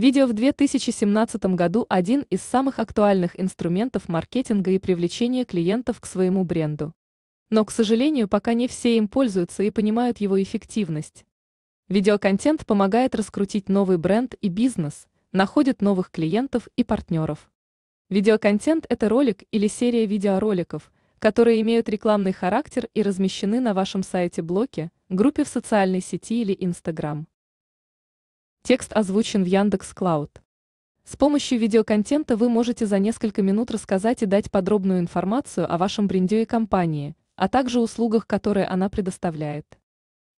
Видео в 2017 году один из самых актуальных инструментов маркетинга и привлечения клиентов к своему бренду. Но, к сожалению, пока не все им пользуются и понимают его эффективность. Видеоконтент помогает раскрутить новый бренд и бизнес, находит новых клиентов и партнеров. Видеоконтент – это ролик или серия видеороликов, которые имеют рекламный характер и размещены на вашем сайте-блоке, группе в социальной сети или Instagram. Текст озвучен в Яндекс Клауд. С помощью видеоконтента вы можете за несколько минут рассказать и дать подробную информацию о вашем бренде и компании, а также услугах, которые она предоставляет.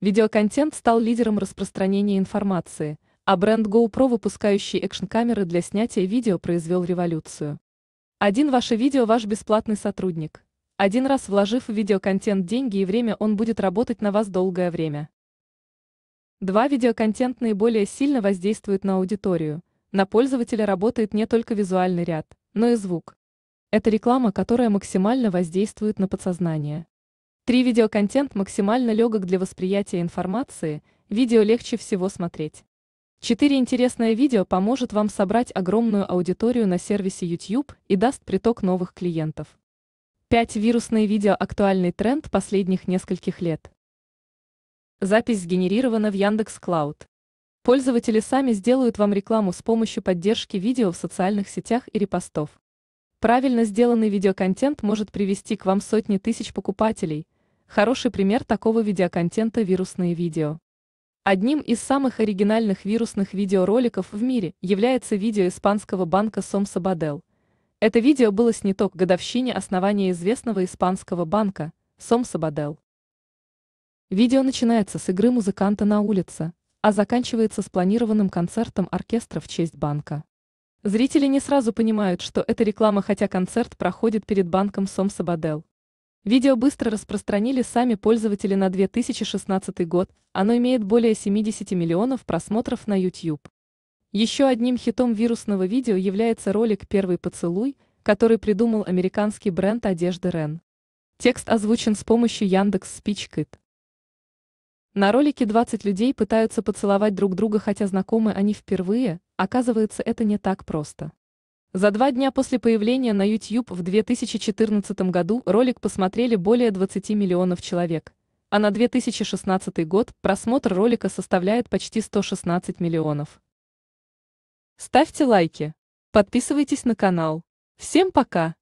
Видеоконтент стал лидером распространения информации, а бренд GoPro, выпускающий экшн-камеры для снятия видео, произвел революцию. Один ваше видео – ваш бесплатный сотрудник. Один раз вложив в видеоконтент деньги и время, он будет работать на вас долгое время. Два видеоконтент наиболее сильно воздействует на аудиторию. На пользователя работает не только визуальный ряд, но и звук. Это реклама, которая максимально воздействует на подсознание. Три видеоконтент максимально легок для восприятия информации, видео легче всего смотреть. Четыре интересное видео поможет вам собрать огромную аудиторию на сервисе YouTube и даст приток новых клиентов. 5 вирусные видео актуальный тренд последних нескольких лет. Запись сгенерирована в Яндекс Клауд. Пользователи сами сделают вам рекламу с помощью поддержки видео в социальных сетях и репостов. Правильно сделанный видеоконтент может привести к вам сотни тысяч покупателей. Хороший пример такого видеоконтента – вирусные видео. Одним из самых оригинальных вирусных видеороликов в мире является видео испанского банка Сомсабадел. Это видео было снято к годовщине основания известного испанского банка Сомсабадел. Видео начинается с игры музыканта на улице, а заканчивается спланированным концертом оркестра в честь банка. Зрители не сразу понимают, что это реклама, хотя концерт проходит перед банком Сом Сабадел. Видео быстро распространили сами пользователи на 2016 год, оно имеет более 70 миллионов просмотров на YouTube. Еще одним хитом вирусного видео является ролик «Первый поцелуй», который придумал американский бренд одежды Рен. Текст озвучен с помощью Яндекс Спичкит. На ролике 20 людей пытаются поцеловать друг друга, хотя знакомы они впервые, оказывается, это не так просто. За два дня после появления на YouTube в 2014 году ролик посмотрели более 20 миллионов человек, а на 2016 год просмотр ролика составляет почти 116 миллионов. Ставьте лайки, подписывайтесь на канал. Всем пока!